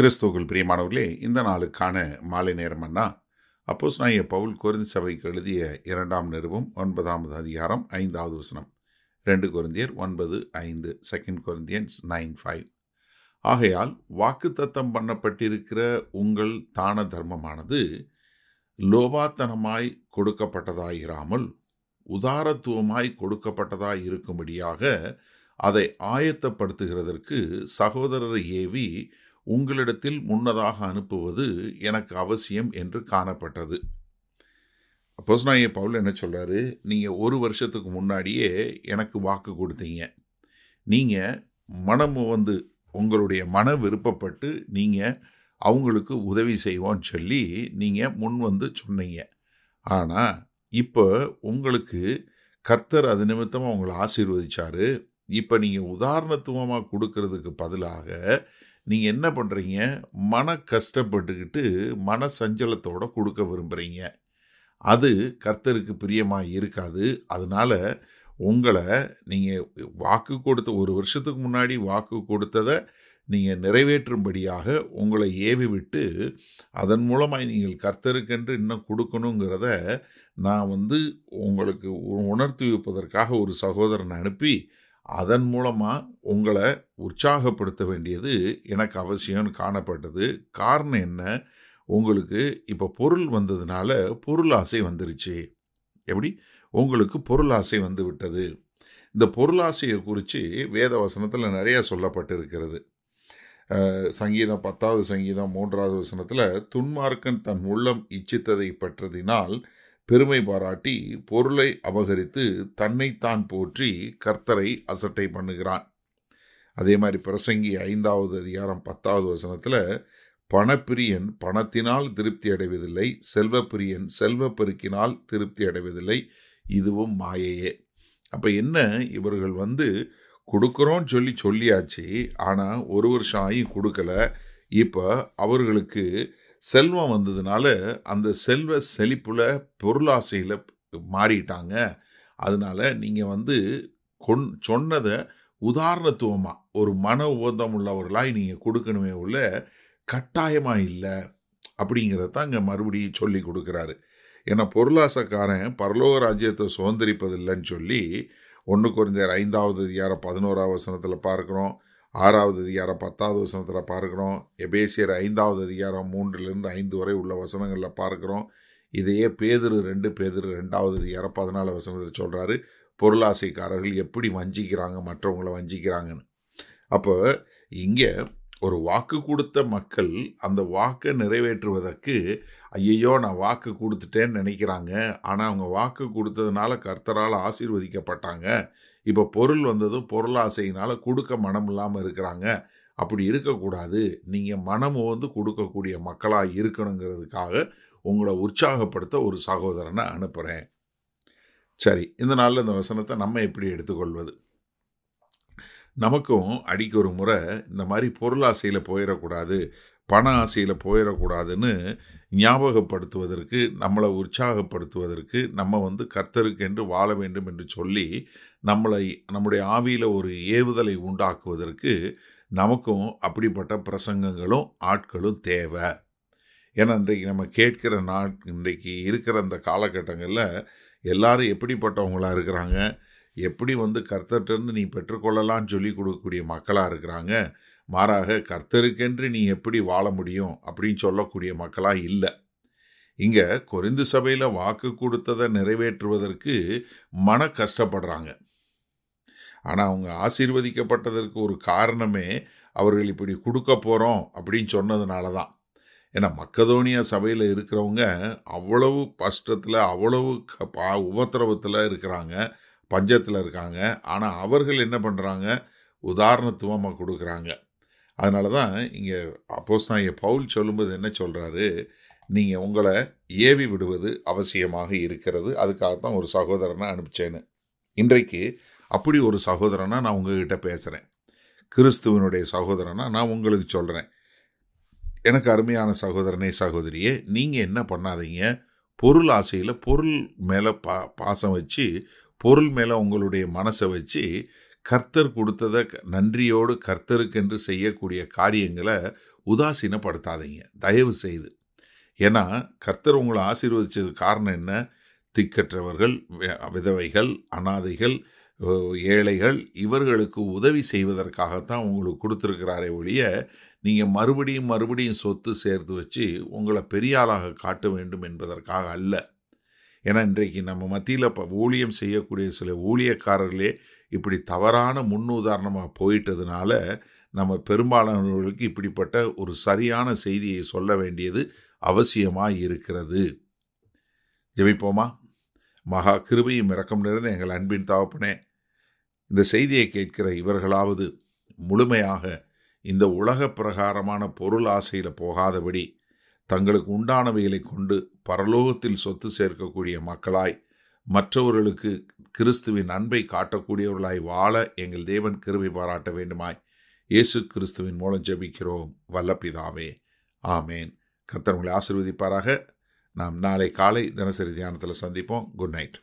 கிறிஸ்துவர்கள் பிரியமானவர்களே இந்த நாளுக்கான மாலை நேரம் அண்ணா அப்போஸ் நாய பவுல் குருந்தி சபைக்கு எழுதிய இரண்டாம் நிறுவம் ஒன்பதாவது அதிகாரம் ஐந்தாவது வசனம் ரெண்டு குருந்தியர் ஒன்பது ஐந்து செகண்ட் குருந்தியன்ஸ் நைன் ஃபைவ் ஆகையால் வாக்குத்தத்தம் பண்ணப்பட்டிருக்கிற உங்கள் தான தர்மமானது லோபாத்தனமாய் கொடுக்கப்பட்டதாயிராமல் உதாரத்துவமாய் கொடுக்கப்பட்டதாய் இருக்கும்படியாக அதை ஆயத்தப்படுத்துகிறதற்கு சகோதரரை ஏவி உங்களிடத்தில் முன்னதாக அனுப்புவது எனக்கு அவசியம் என்று காணப்பட்டது அப்போஸ் நான் என் பவுல் என்ன சொல்கிறாரு நீங்கள் ஒரு வருஷத்துக்கு முன்னாடியே எனக்கு வாக்கு கொடுத்தீங்க நீங்கள் மனம் வந்து உங்களுடைய மன விருப்பப்பட்டு நீங்கள் அவங்களுக்கு உதவி செய்வோன்னு சொல்லி நீங்கள் முன் வந்து சொன்னீங்க ஆனால் இப்போ உங்களுக்கு கர்த்தர் அது நிமித்தமாக உங்களை ஆசீர்வதிச்சார் இப்போ நீங்கள் உதாரணத்துவமாக கொடுக்கறதுக்கு பதிலாக நீங்கள் என்ன பண்ணுறீங்க மன கஷ்டப்பட்டுக்கிட்டு மன சஞ்சலத்தோடு கொடுக்க விரும்புகிறீங்க அது கர்த்தருக்கு பிரியமாக இருக்காது அதனால் உங்களை நீங்கள் வாக்கு கொடுத்த ஒரு வருஷத்துக்கு முன்னாடி வாக்கு கொடுத்ததை நீங்கள் நிறைவேற்றும்படியாக உங்களை ஏவி விட்டு அதன் மூலமாக நீங்கள் கர்த்தருக்கென்று இன்னும் கொடுக்கணுங்கிறத நான் வந்து உங்களுக்கு உணர்த்தி வைப்பதற்காக ஒரு சகோதரன் அனுப்பி அதன் மூலமாக உங்களை உற்சாகப்படுத்த வேண்டியது எனக்கு அவசியம்னு காணப்பட்டது காரணம் என்ன உங்களுக்கு இப்போ பொருள் வந்ததுனால பொருள் ஆசை வந்துருச்சு எப்படி உங்களுக்கு பொருள் ஆசை வந்து விட்டது இந்த பொருளாசையை குறித்து வேத வசனத்தில் நிறையா சொல்லப்பட்டிருக்கிறது சங்கீதம் பத்தாவது சங்கீதம் மூன்றாவது வசனத்தில் துன்மார்க்கன் தன் உள்ளம் இச்சித்ததை பற்றதினால் பெருமை பாராட்டி பொருளை அபகரித்து தன்னைத்தான் போற்றி கர்த்தரை அசட்டை பண்ணுகிறான் அதே மாதிரி பிரசங்கி ஐந்தாவது அதிகாரம் பத்தாவது வசனத்தில் பணப்பிரியன் பணத்தினால் திருப்தி அடைவதில்லை செல்வப்பிரியன் செல்வ பெருக்கினால் திருப்தி அடைவதில்லை இதுவும் மாயையே அப்போ என்ன இவர்கள் வந்து கொடுக்குறோன்னு சொல்லி சொல்லியாச்சு ஆனால் ஒரு வருஷம் ஆகி கொடுக்கல இப்போ அவர்களுக்கு செல்வம் வந்ததுனால அந்த செல்வ செழிப்புல பொருளாசையில் மாறிட்டாங்க அதனால் நீங்கள் வந்து கொன் சொன்னதை உதாரணத்துவமாக ஒரு மன உபந்தம் உள்ளவர்களாய் நீங்கள் கொடுக்கணுமே உள்ள கட்டாயமாக இல்லை அப்படிங்கிறத தான் இங்கே மறுபடியும் சொல்லி கொடுக்குறாரு ஏன்னா பொருளாசக்காரன் பரலோக ராஜ்யத்தை சுதந்திரிப்பதில்லைன்னு சொல்லி ஒன்று குறைந்தர் ஐந்தாவது அதிகாரம் பதினோராவசனத்தில் பார்க்குறோம் ஆறாவது அதிகாரம் பத்தாவது வசனத்தில் பார்க்குறோம் எபேசியர் ஐந்தாவது அதிகாரம் மூன்றிலிருந்து ஐந்து வரை உள்ள வசனங்களில் பார்க்குறோம் இதையே பேதிரு ரெண்டு பேதிரு ரெண்டாவது அதிகாரம் பதினாலு வசனத்தை சொல்கிறாரு பொருளாசைக்காரர்கள் எப்படி வஞ்சிக்கிறாங்க மற்றவங்களை வஞ்சிக்கிறாங்கன்னு அப்போ இங்கே ஒரு வாக்கு கொடுத்த மக்கள் அந்த வாக்கை நிறைவேற்றுவதற்கு ஐயையோ நான் வாக்கு கொடுத்துட்டேன்னு நினைக்கிறாங்க ஆனால் அவங்க வாக்கு கொடுத்ததுனால கர்த்தரால் ஆசீர்வதிக்கப்பட்டாங்க இப்போ பொருள் வந்ததும் பொருளாசையினால் கொடுக்க மனம் இல்லாமல் இருக்கிறாங்க அப்படி இருக்கக்கூடாது நீங்கள் மனம் வந்து கொடுக்கக்கூடிய மக்களாக இருக்கணுங்கிறதுக்காக உங்களை உற்சாகப்படுத்த ஒரு சகோதரனை அனுப்புகிறேன் சரி இந்த நாளில் இந்த வசனத்தை நம்ம எப்படி எடுத்துக்கொள்வது நமக்கும் அடிக்க ஒரு முறை இந்த மாதிரி பொருளாசையில் போயிடக்கூடாது பண ஆசையில் போயிடக்கூடாதுன்னு ஞாபகப்படுத்துவதற்கு நம்மளை உற்சாகப்படுத்துவதற்கு நம்ம வந்து கர்த்தருக்கு என்று வாழ வேண்டும் என்று சொல்லி நம்மளை நம்முடைய ஆவியில் ஒரு ஏவுதலை உண்டாக்குவதற்கு நமக்கும் அப்படிப்பட்ட பிரசங்கங்களும் ஆட்களும் தேவை ஏன்னா இன்றைக்கு நம்ம கேட்கிற நாட் இன்றைக்கு இருக்கிற அந்த காலகட்டங்களில் எல்லாரும் எப்படிப்பட்டவங்களாக இருக்கிறாங்க எப்படி வந்து கர்த்தர்கிட்டருந்து நீ பெற்றுக்கொள்ளலாம்னு சொல்லி கொடுக்கக்கூடிய மக்களாக இருக்கிறாங்க மாறாக கர்த்தருக்கென்று நீ எப்படி வாழ முடியும் அப்படின்னு சொல்லக்கூடிய மக்களாக இல்லை இங்கே கொரிந்து சபையில் வாக்கு கொடுத்ததை நிறைவேற்றுவதற்கு மன கஷ்டப்படுறாங்க ஆனால் அவங்க ஆசீர்வதிக்கப்பட்டதற்கு ஒரு காரணமே அவர்கள் இப்படி கொடுக்க போகிறோம் அப்படின்னு சொன்னதுனால தான் ஏன்னா மக்கதோனியா சபையில் இருக்கிறவங்க அவ்வளவு கஷ்டத்தில் அவ்வளவு உபத்திரவத்தில் இருக்கிறாங்க பஞ்சத்தில் இருக்காங்க ஆனால் அவர்கள் என்ன பண்ணுறாங்க உதாரணத்துவமாக கொடுக்குறாங்க அதனால தான் இங்கே அப்போஸ் நான் பவுல் சொல்லும்போது என்ன சொல்கிறாரு நீங்கள் உங்களை ஏவி விடுவது அவசியமாக இருக்கிறது அதுக்காகத்தான் ஒரு சகோதரனை அனுப்பிச்சேன்னு இன்றைக்கு அப்படி ஒரு சகோதரனாக நான் உங்ககிட்ட பேசுகிறேன் கிறிஸ்துவனுடைய சகோதரனாக நான் உங்களுக்கு சொல்கிறேன் எனக்கு அருமையான சகோதரனே சகோதரியே நீங்கள் என்ன பண்ணாதீங்க பொருள் ஆசையில் பொருள் மேலே பா பாசம் வச்சு பொருள் மேலே உங்களுடைய மனசை வச்சு கர்த்தர் கொடுத்ததை நன்றியோடு கர்த்தருக்கென்று செய்யக்கூடிய காரியங்களை உதாசீனப்படுத்தாதீங்க தயவு செய்து ஏன்னா கர்த்தர் உங்களை ஆசீர்வதிச்சது காரணம் என்ன திக்கற்றவர்கள் விதவைகள் அனாதைகள் ஏழைகள் இவர்களுக்கு உதவி செய்வதற்காகத்தான் உங்களுக்கு கொடுத்துருக்கிறாரே ஒழிய நீங்கள் மறுபடியும் மறுபடியும் சொத்து சேர்த்து வச்சு உங்களை பெரிய ஆளாக காட்ட வேண்டும் என்பதற்காக அல்ல ஏன்னா இன்றைக்கு நம்ம மத்தியில் இப்போ ஊழியம் செய்யக்கூடிய சில ஊழியக்காரர்களே இப்படி தவறான முன்னுதாரணமாக போயிட்டதுனால நம்ம பெரும்பாலானவர்களுக்கு இப்படிப்பட்ட ஒரு சரியான செய்தியை சொல்ல வேண்டியது அவசியமாக இருக்கிறது ஜெபிப்போமா மகா கிருபையும் இறக்கம் நிறைந்த எங்கள் அன்பின் தாவப்பனே இந்த செய்தியை கேட்கிற இவர்களாவது முழுமையாக இந்த உலக பிரகாரமான பொருள் ஆசையில் போகாதபடி தங்களுக்கு உண்டானவைகளை கொண்டு பரலோகத்தில் சொத்து சேர்க்கக்கூடிய மக்களாய் மற்றவர்களுக்கு கிறிஸ்துவின் அன்பை காட்டக்கூடியவர்களாய் வாழ எங்கள் தேவன் கிருமி பாராட்ட வேண்டுமாய் இயேசு கிறிஸ்துவின் மூலம் ஜபிக்கிறோம் வல்லப்பிதாவே ஆமேன் கத்தர் உங்களை ஆசிர்வதிப்பாராக நாம் நாளை காலை தினசரி தியானத்தில் சந்திப்போம் குட் நைட்